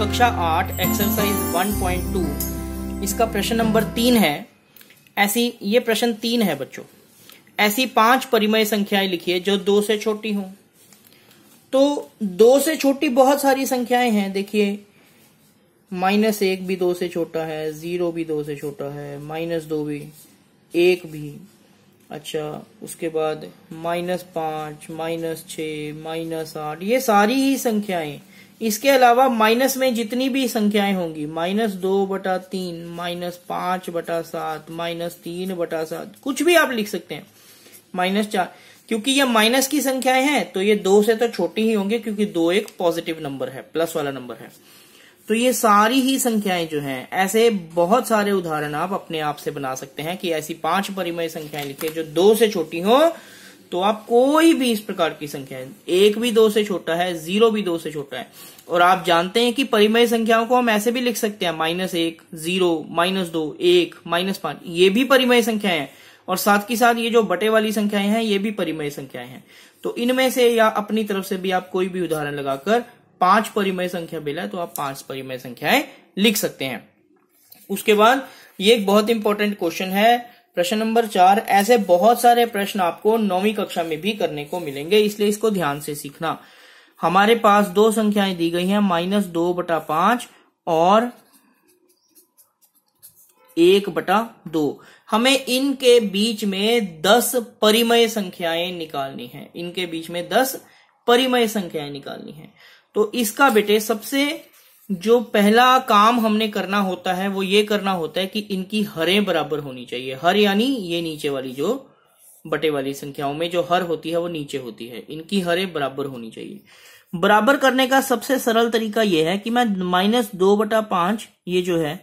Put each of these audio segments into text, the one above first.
कक्षा आठ exercise one point two इसका प्रश्न नंबर तीन है ऐसी ये प्रश्न तीन है बच्चों ऐसी पांच परिमय संख्याएं लिखिए जो दो से छोटी हों तो दो से छोटी बहुत सारी संख्याएं हैं देखिए माइनस एक भी दो से छोटा है जीरो भी दो से छोटा है माइनस दो भी एक भी अच्छा उसके बाद माइनस पांच माइनस छ माइनस आठ ये सारी ही संख्याएं इसके अलावा माइनस में जितनी भी संख्याएं होंगी माइनस दो बटा तीन माइनस पांच बटा सात माइनस तीन बटा सात कुछ भी आप लिख सकते हैं माइनस चार क्योंकि ये माइनस की संख्याएं हैं तो ये दो से तो छोटी ही होंगे क्योंकि दो एक पॉजिटिव नंबर है प्लस वाला नंबर है तो ये सारी ही संख्याएं जो हैं ऐसे बहुत सारे उदाहरण आप अपने आप से बना सकते हैं कि ऐसी पांच परिमय संख्याएं लिखे जो दो से छोटी हो तो आप कोई भी इस प्रकार की संख्या एक भी दो से छोटा है जीरो भी दो से छोटा है और आप जानते हैं कि परिमय संख्याओं को हम ऐसे भी लिख सकते हैं माइनस एक जीरो माइनस दो एक माइनस पांच ये भी परिमय संख्याएं हैं और साथ के साथ ये जो बटे वाली संख्याएं हैं ये भी परिमय संख्याएं हैं तो इनमें से या अपनी तरफ से भी आप कोई भी उदाहरण लगाकर पांच परिमय संख्या मिला तो आप पांच परिमय संख्याएं लिख सकते हैं उसके बाद ये एक बहुत इंपॉर्टेंट क्वेश्चन है प्रश्न नंबर चार ऐसे बहुत सारे प्रश्न आपको नौवीं कक्षा में भी करने को मिलेंगे इसलिए इसको ध्यान से सीखना हमारे पास दो संख्याएं दी गई हैं माइनस दो बटा पांच और एक बटा दो हमें इनके बीच में दस परिमय संख्याएं निकालनी हैं इनके बीच में दस परिमय संख्याएं निकालनी हैं तो इसका बेटे सबसे जो पहला काम हमने करना होता है वो ये करना होता है कि इनकी हरें बराबर होनी चाहिए हर यानी ये नीचे वाली जो बटे वाली संख्याओं में जो हर होती है वो नीचे होती है इनकी हरें बराबर होनी चाहिए बराबर करने का सबसे सरल तरीका यह है कि मैं माइनस दो बटा पांच ये जो है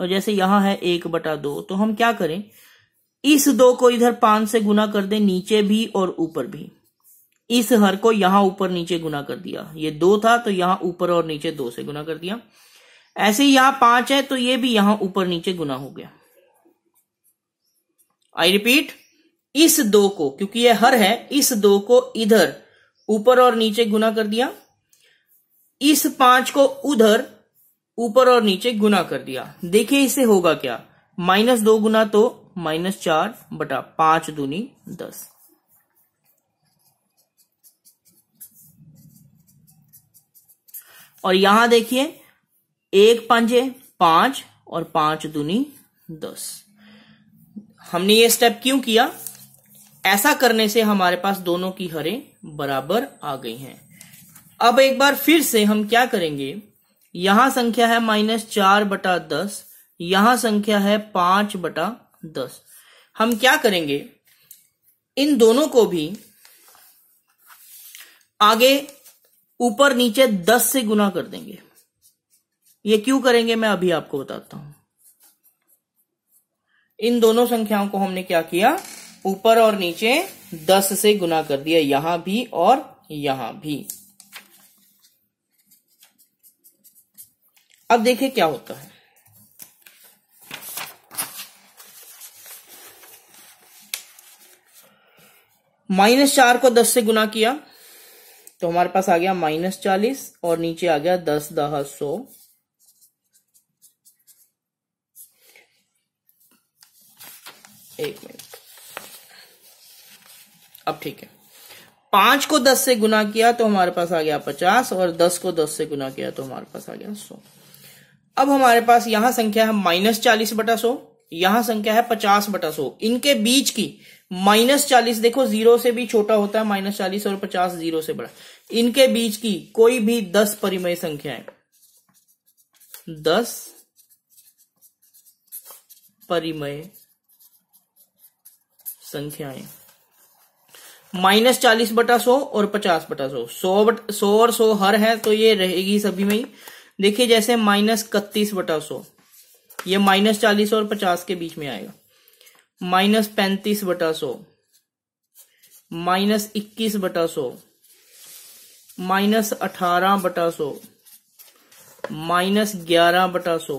और जैसे यहां है एक बटा दो तो हम क्या करें इस दो को इधर पांच से गुना कर दें नीचे भी और ऊपर भी इस हर को यहां ऊपर नीचे गुना कर दिया ये दो था तो यहां ऊपर और नीचे दो से गुना कर दिया ऐसे ही यहां पांच है तो ये भी यहां ऊपर नीचे गुना हो गया आई रिपीट इस दो को क्योंकि ये हर है इस दो को इधर ऊपर और नीचे गुना कर दिया इस पांच को उधर ऊपर और नीचे गुना कर दिया देखिए इससे होगा क्या माइनस दो गुना तो माइनस चार बटा पांच दूनी दस और यहां देखिए एक पंजे पांच और पांच दूनी दस हमने ये स्टेप क्यों किया ऐसा करने से हमारे पास दोनों की हरे बराबर आ गई हैं अब एक बार फिर से हम क्या करेंगे यहां संख्या है माइनस चार बटा दस यहां संख्या है पांच बटा दस हम क्या करेंगे इन दोनों को भी आगे ऊपर नीचे दस से गुना कर देंगे ये क्यों करेंगे मैं अभी आपको बताता हूं इन दोनों संख्याओं को हमने क्या किया ऊपर और नीचे दस से गुना कर दिया यहां भी और यहां भी अब देखिए क्या होता है माइनस चार को दस से गुना किया तो हमारे पास आ गया माइनस चालीस और नीचे आ गया दस दह सौ एक मिनट अब ठीक है पांच को दस से गुना किया तो हमारे पास आ गया पचास और दस को दस से गुना किया तो हमारे पास आ गया सौ अब हमारे पास यहां संख्या है माइनस चालीस बटा सौ यहां संख्या है पचास बटा सो इनके बीच की माइनस चालीस देखो जीरो से भी छोटा होता है माइनस चालीस और पचास जीरो से बड़ा इनके बीच की कोई भी दस परिमय संख्याएं दस परिमय संख्याएं माइनस चालीस बटा सो और पचास बटा सो सौ बट सौ और सौ हर है तो ये रहेगी सभी में ही देखिए जैसे माइनस इकतीस बटा सौ ये माइनस चालीस और पचास के बीच में आएगा माइनस पैंतीस बटा सौ माइनस इक्कीस बटा सौ माइनस अठारह बटा सौ माइनस ग्यारह बटा सौ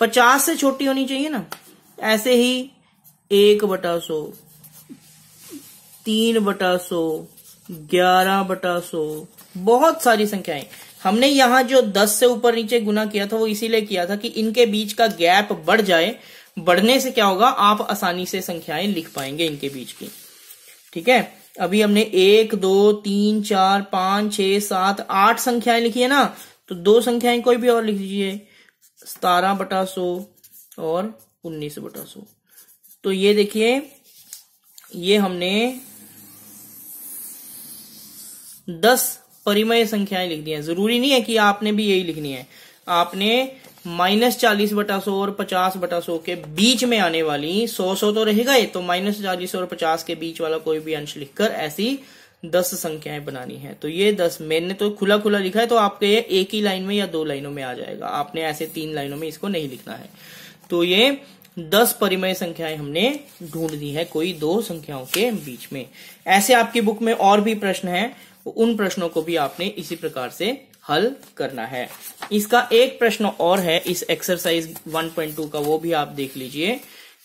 पचास से छोटी होनी चाहिए ना ऐसे ही एक बटा सौ तीन बटा सौ ग्यारह बटा सौ बहुत सारी संख्याएं हमने यहां जो 10 से ऊपर नीचे गुना किया था वो इसीलिए किया था कि इनके बीच का गैप बढ़ जाए बढ़ने से क्या होगा आप आसानी से संख्याएं लिख पाएंगे इनके बीच की ठीक है अभी हमने एक दो तीन चार पांच छ सात आठ संख्याएं लिखी है ना तो दो संख्याएं कोई भी और लिख लीजिए सतारह बटा सो और उन्नीस बटा सो तो ये देखिए ये हमने दस परिमय संख्याएं लिख दी जरूरी नहीं है कि आपने भी यही लिखनी है आपने माइनस चालीस बटा सौ और पचास बटा सौ के बीच में आने वाली सौ सौ तो रहेगा ये तो माइनस चालीस और पचास के बीच वाला कोई भी अंश लिखकर ऐसी दस संख्याएं बनानी है तो ये दस मैंने तो खुला खुला लिखा है तो आपके ये एक ही लाइन में या दो लाइनों में आ जाएगा आपने ऐसे तीन लाइनों में इसको नहीं लिखना है तो ये दस परिमय संख्याएं हमने ढूंढ दी है कोई दो संख्याओं के बीच में ऐसे आपकी बुक में और भी प्रश्न है उन प्रश्नों को भी आपने इसी प्रकार से हल करना है इसका एक प्रश्न और है इस एक्सरसाइज 1.2 का वो भी आप देख लीजिए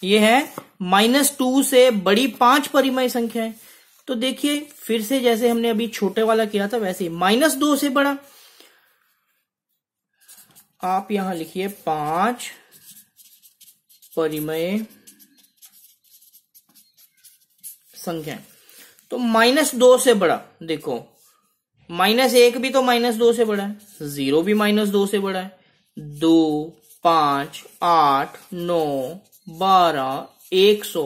ये है माइनस टू से बड़ी पांच परिमय संख्या है तो देखिए फिर से जैसे हमने अभी छोटे वाला किया था वैसे माइनस दो से बड़ा आप यहां लिखिए पांच परिमय संख्या तो माइनस दो से बड़ा देखो माइनस एक भी तो माइनस दो से बड़ा है जीरो भी माइनस दो से बड़ा है दो पांच आठ नौ बारह एक सौ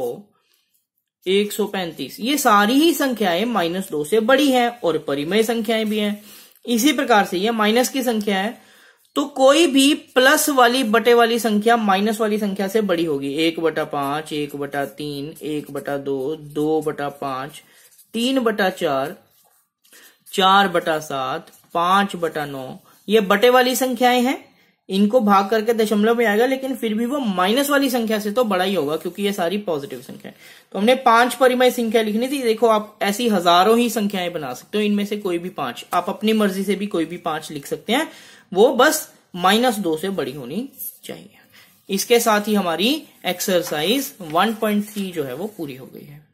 एक सौ पैंतीस ये सारी ही संख्याएं माइनस दो से बड़ी हैं और परिमय संख्याएं भी हैं इसी प्रकार से ये माइनस की संख्या है तो कोई भी प्लस वाली बटे वाली संख्या माइनस वाली संख्या से बड़ी होगी एक बटा पांच एक बटा तीन एक बटा दो दो बटा पांच तीन बटा चार चार बटा सात पांच बटा नौ ये बटे वाली संख्याएं हैं इनको भाग करके दशमलव में आएगा लेकिन फिर भी वो माइनस वाली संख्या से तो बड़ा ही होगा क्योंकि ये सारी पॉजिटिव संख्या है तो हमने पांच परिमय संख्या लिखनी थी देखो आप ऐसी हजारों ही संख्याएं बना सकते हो इनमें से कोई भी पांच आप अपनी मर्जी से भी कोई भी पांच लिख सकते हैं वो बस माइनस दो से बड़ी होनी चाहिए इसके साथ ही हमारी एक्सरसाइज वन जो है वो पूरी हो गई है